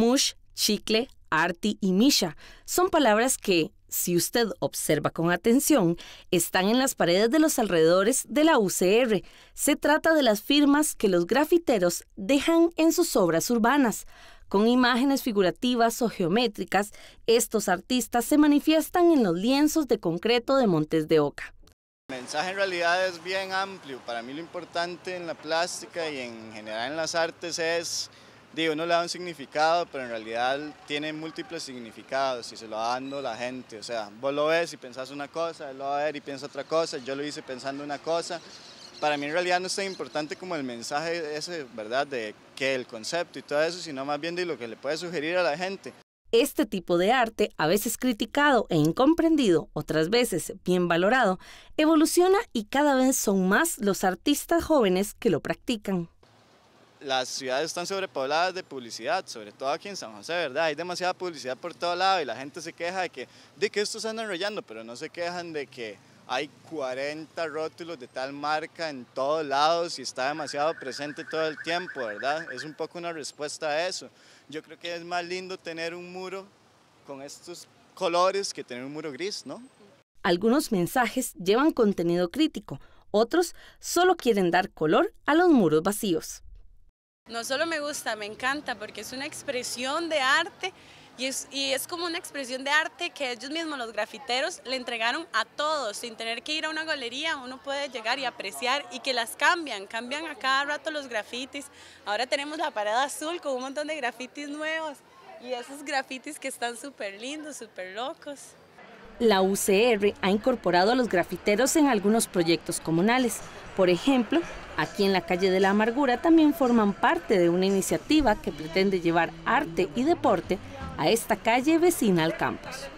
Mush, chicle, arti y misha son palabras que, si usted observa con atención, están en las paredes de los alrededores de la UCR. Se trata de las firmas que los grafiteros dejan en sus obras urbanas. Con imágenes figurativas o geométricas, estos artistas se manifiestan en los lienzos de concreto de Montes de Oca. El mensaje en realidad es bien amplio. Para mí lo importante en la plástica y en general en las artes es digo, uno le da un significado, pero en realidad tiene múltiples significados y se lo va dando la gente. O sea, vos lo ves y pensás una cosa, él lo va a ver y piensa otra cosa, yo lo hice pensando una cosa. Para mí en realidad no es tan importante como el mensaje ese, ¿verdad? De que el concepto y todo eso, sino más bien de lo que le puede sugerir a la gente. Este tipo de arte, a veces criticado e incomprendido, otras veces bien valorado, evoluciona y cada vez son más los artistas jóvenes que lo practican las ciudades están sobrepobladas de publicidad, sobre todo aquí en San José, ¿verdad? Hay demasiada publicidad por todo lado y la gente se queja de que, de que se andan enrollando, pero no se quejan de que hay 40 rótulos de tal marca en todos lados y está demasiado presente todo el tiempo, ¿verdad? Es un poco una respuesta a eso. Yo creo que es más lindo tener un muro con estos colores que tener un muro gris, ¿no? Algunos mensajes llevan contenido crítico, otros solo quieren dar color a los muros vacíos. No solo me gusta, me encanta porque es una expresión de arte y es, como una expresión de arte que ellos mismos, los grafiteros, le entregaron a todos, sin tener que ir a una galería, uno puede llegar y apreciar y que las cambian, cambian a cada rato los grafitis. Ahora tenemos la parada azul con un montón de grafitis nuevos y esos grafitis que están súper lindos, súper locos. La UCR ha incorporado a los grafiteros en algunos proyectos comunales, por ejemplo, Aquí en la calle de la Amargura también forman parte de una iniciativa que pretende llevar arte y deporte a esta calle vecina al campus.